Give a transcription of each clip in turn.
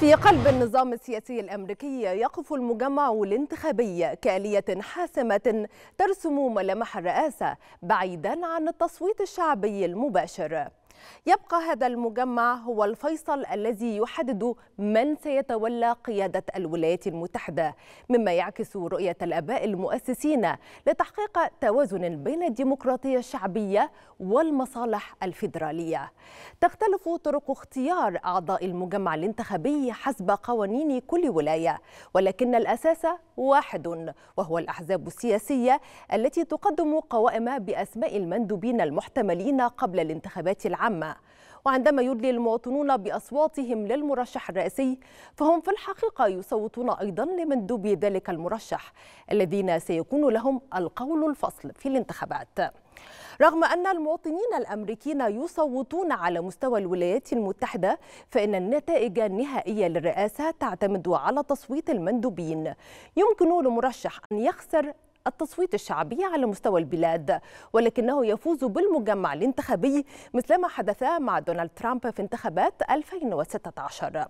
في قلب النظام السياسي الامريكي يقف المجمع الانتخابي كاليه حاسمه ترسم ملامح الرئاسه بعيدا عن التصويت الشعبي المباشر يبقى هذا المجمع هو الفيصل الذي يحدد من سيتولى قيادة الولايات المتحدة مما يعكس رؤية الأباء المؤسسين لتحقيق توازن بين الديمقراطية الشعبية والمصالح الفيدرالية تختلف طرق اختيار أعضاء المجمع الانتخابي حسب قوانين كل ولاية ولكن الأساس واحد وهو الأحزاب السياسية التي تقدم قوائم بأسماء المندوبين المحتملين قبل الانتخابات العامة العامة وعندما يدلي المواطنون بأصواتهم للمرشح الرئاسي فهم في الحقيقة يصوتون أيضا لمندوب ذلك المرشح الذين سيكون لهم القول الفصل في الانتخابات رغم أن المواطنين الأمريكيين يصوتون على مستوى الولايات المتحدة فإن النتائج النهائية للرئاسة تعتمد على تصويت المندوبين يمكن لمرشح أن يخسر التصويت الشعبي على مستوى البلاد ولكنه يفوز بالمجمع الانتخابي مثلما حدث مع دونالد ترامب في انتخابات 2016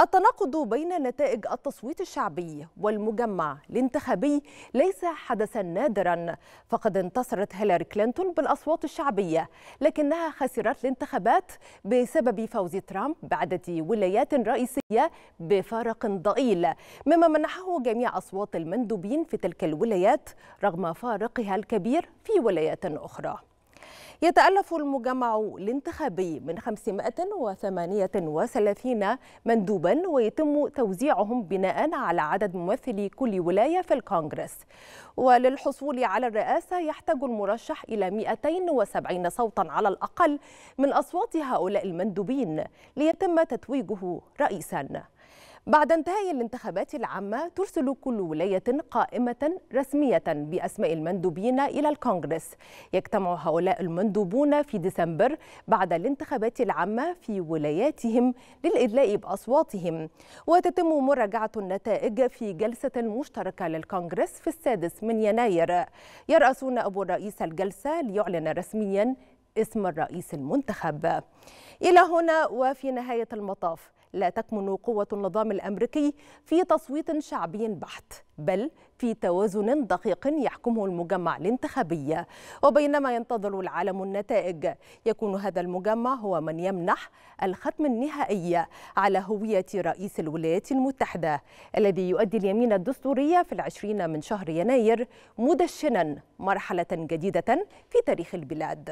التناقض بين نتائج التصويت الشعبي والمجمع الانتخابي ليس حدثا نادرا فقد انتصرت هيلاري كلينتون بالاصوات الشعبيه لكنها خسرت الانتخابات بسبب فوز ترامب بعدد ولايات رئيسيه بفارق ضئيل مما منحه جميع اصوات المندوبين في تلك الولايات رغم فارقها الكبير في ولايات اخرى يتألف المجمع الانتخابي من 538 مندوبا ويتم توزيعهم بناء على عدد ممثلي كل ولاية في الكونغرس وللحصول على الرئاسة يحتاج المرشح إلى 270 صوتا على الأقل من أصوات هؤلاء المندوبين ليتم تتويجه رئيساً بعد انتهاء الانتخابات العامة ترسل كل ولاية قائمة رسمية بأسماء المندوبين إلى الكونغرس يجتمع هؤلاء المندوبون في ديسمبر بعد الانتخابات العامة في ولاياتهم للإدلاء بأصواتهم وتتم مراجعة النتائج في جلسة مشتركة للكونغرس في السادس من يناير يرأسون أبو الرئيس الجلسة ليعلن رسميا اسم الرئيس المنتخب إلى هنا وفي نهاية المطاف لا تكمن قوة النظام الأمريكي في تصويت شعبي بحت بل في توازن دقيق يحكمه المجمع الانتخابي وبينما ينتظر العالم النتائج يكون هذا المجمع هو من يمنح الختم النهائي على هوية رئيس الولايات المتحدة الذي يؤدي اليمين الدستورية في العشرين من شهر يناير مدشنا مرحلة جديدة في تاريخ البلاد